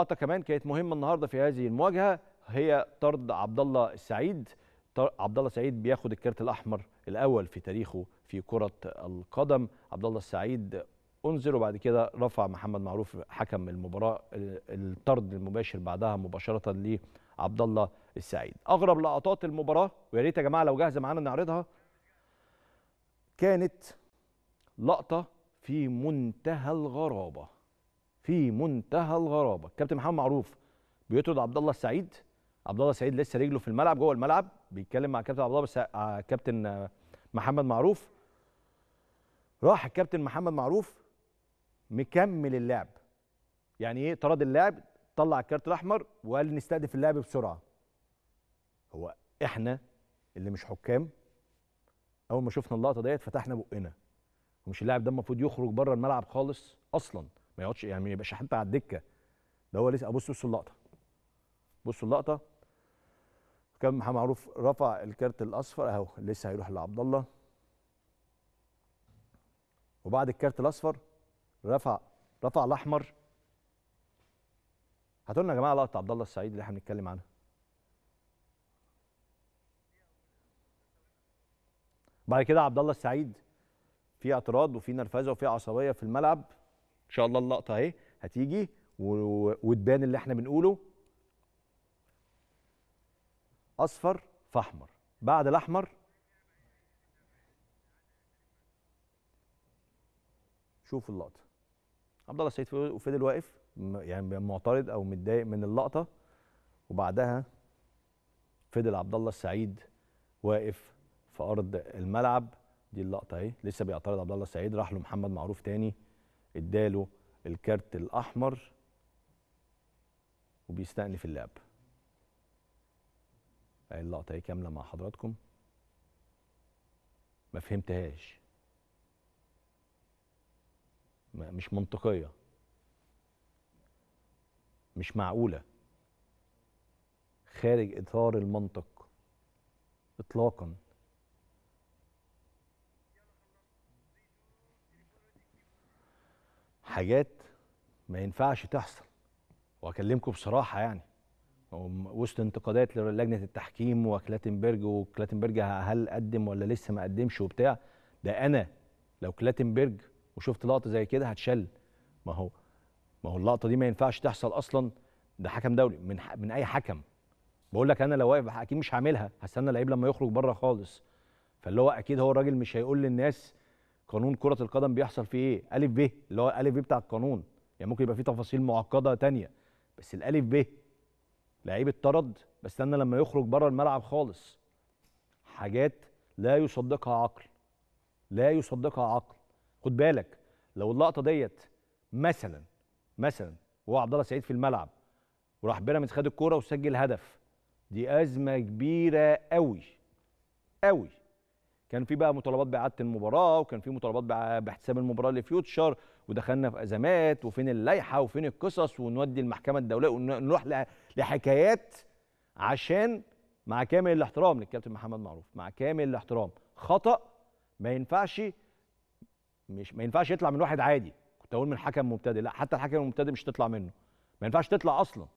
لقطه كمان كانت مهمة النهارده في هذه المواجهة هي طرد عبد الله السعيد عبد الله سعيد بياخد الكارت الأحمر الأول في تاريخه في كرة القدم عبد الله السعيد أنذر وبعد كده رفع محمد معروف حكم المباراة الطرد المباشر بعدها مباشرة لعبد الله السعيد أغرب لقطات المباراة ويا ريت يا جماعة لو جاهزة معانا نعرضها كانت لقطة في منتهى الغرابة في منتهى الغرابه كابتن محمد معروف بيطرد عبد الله السعيد عبد الله السعيد لسه رجله في الملعب جوه الملعب بيتكلم مع كابتن عبد الله بس آه، كابتن آه، محمد معروف راح الكابتن محمد معروف مكمل اللعب يعني ايه طرد اللاعب طلع الكارت الاحمر وقال نستهدف اللاعب بسرعه هو احنا اللي مش حكام اول ما شفنا اللقطه ديت فتحنا بقنا ومش اللاعب ده المفروض يخرج بره الملعب خالص اصلا ما يقعدش يعني ما يبقاش حتى على الدكه ده هو لسه بصوا بصوا اللقطه بصوا اللقطه كان محمد معروف رفع الكارت الاصفر اهو لسه هيروح لعبد الله وبعد الكارت الاصفر رفع رفع الاحمر هاتوا لنا يا جماعه لقطه عبد الله السعيد اللي احنا بنتكلم عنها بعد كده عبد الله السعيد في اعتراض وفي نرفزه وفي عصبيه في الملعب ان شاء الله اللقطه اهي هتيجي وتبان اللي احنا بنقوله اصفر فاحمر بعد الاحمر شوفوا اللقطه عبد الله السيد فضل واقف يعني معترض او متضايق من اللقطه وبعدها فضل عبد الله السعيد واقف في ارض الملعب دي اللقطه اهي لسه بيعترض عبد الله السعيد راح له محمد معروف تاني اداله الكارت الاحمر وبيستأنف اللعب اللقطه هي كامله مع حضراتكم ما فهمتهاش مش منطقيه مش معقوله خارج اطار المنطق اطلاقا حاجات ما ينفعش تحصل واكلمكم بصراحه يعني وسط انتقادات للجنه التحكيم وكلاتنبرج وكلاتنبرج هل قدم ولا لسه ما قدمش وبتاع ده انا لو كلاتنبرج وشفت لقطه زي كده هتشل ما هو ما هو اللقطه دي ما ينفعش تحصل اصلا ده حكم دولي من من اي حكم بقول لك انا لو واقف اكيد مش هعملها هستنى اللعيب لما يخرج بره خالص فاللي هو اكيد هو الراجل مش هيقول للناس قانون كره القدم بيحصل فيه ايه الف ب اللي هو الف ب بتاع القانون يعني ممكن يبقى فيه تفاصيل معقده تانية بس الالف ب لعيب اتطرد بستنى لما يخرج بره الملعب خالص حاجات لا يصدقها عقل لا يصدقها عقل خد بالك لو اللقطه ديت مثلا مثلا هو عبد الله سعيد في الملعب وراح بيراميدز خد الكوره وسجل هدف دي ازمه كبيره قوي قوي كان في بقى مطالبات باعاده المباراه وكان في مطالبات باحتساب المباراه لفيوتشر ودخلنا في ازمات وفين اللائحه وفين القصص ونودي المحكمه الدوليه ونروح لحكايات عشان مع كامل الاحترام للكابتن محمد معروف مع كامل الاحترام خطا ما ينفعش مش ما ينفعش يطلع من واحد عادي كنت اقول من حكم مبتدئ لا حتى الحكم المبتدئ مش تطلع منه ما ينفعش تطلع اصلا